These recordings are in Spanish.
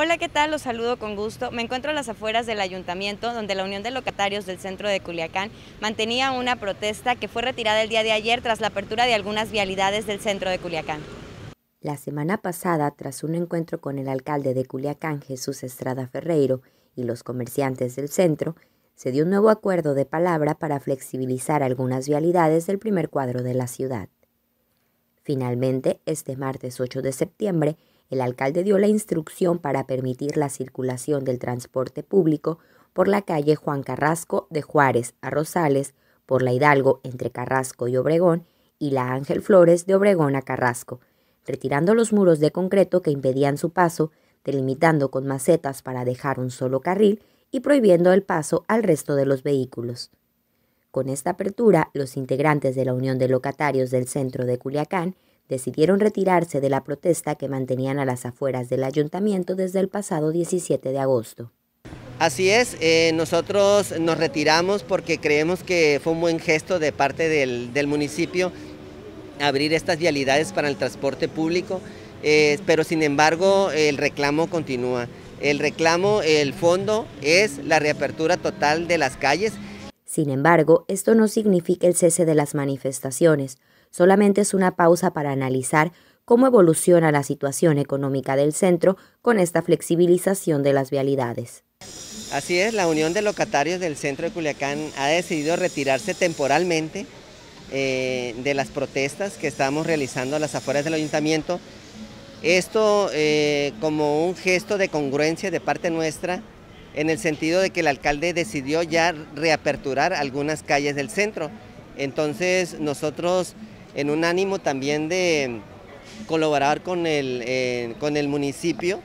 Hola, ¿qué tal? Los saludo con gusto. Me encuentro a las afueras del ayuntamiento, donde la Unión de Locatarios del Centro de Culiacán mantenía una protesta que fue retirada el día de ayer tras la apertura de algunas vialidades del centro de Culiacán. La semana pasada, tras un encuentro con el alcalde de Culiacán, Jesús Estrada Ferreiro, y los comerciantes del centro, se dio un nuevo acuerdo de palabra para flexibilizar algunas vialidades del primer cuadro de la ciudad. Finalmente, este martes 8 de septiembre, el alcalde dio la instrucción para permitir la circulación del transporte público por la calle Juan Carrasco de Juárez a Rosales, por la Hidalgo entre Carrasco y Obregón y la Ángel Flores de Obregón a Carrasco, retirando los muros de concreto que impedían su paso, delimitando con macetas para dejar un solo carril y prohibiendo el paso al resto de los vehículos. Con esta apertura, los integrantes de la Unión de Locatarios del Centro de Culiacán decidieron retirarse de la protesta que mantenían a las afueras del ayuntamiento desde el pasado 17 de agosto. Así es, eh, nosotros nos retiramos porque creemos que fue un buen gesto de parte del, municipio abrir estas vialidades para el transporte público, eh, pero sin embargo el reclamo continúa. El reclamo, el fondo es la reapertura total de las calles sin embargo, esto no significa el cese de las manifestaciones, solamente es una pausa para analizar cómo evoluciona la situación económica del centro con esta flexibilización de las vialidades. Así es, la Unión de Locatarios del Centro de Culiacán ha decidido retirarse temporalmente eh, de las protestas que estamos realizando a las afueras del ayuntamiento. Esto eh, como un gesto de congruencia de parte nuestra en el sentido de que el alcalde decidió ya reaperturar algunas calles del centro. Entonces nosotros en un ánimo también de colaborar con el, eh, municipio,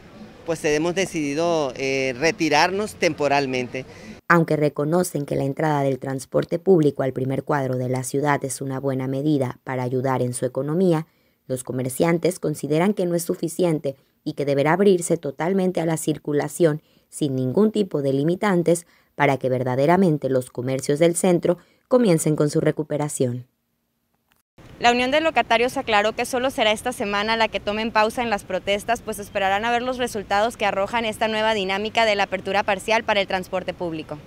pues hemos decidido eh, retirarnos temporalmente. Aunque reconocen que la entrada del transporte público al primer cuadro de la ciudad es una buena medida para ayudar en su economía, los comerciantes consideran que no es suficiente y que deberá abrirse totalmente a la circulación sin ningún tipo de limitantes, para que verdaderamente los comercios del centro comiencen con su recuperación. La Unión de Locatarios aclaró que solo será esta semana la que tomen pausa en las protestas, pues esperarán a ver los resultados que arrojan esta nueva dinámica de la apertura parcial para el transporte público.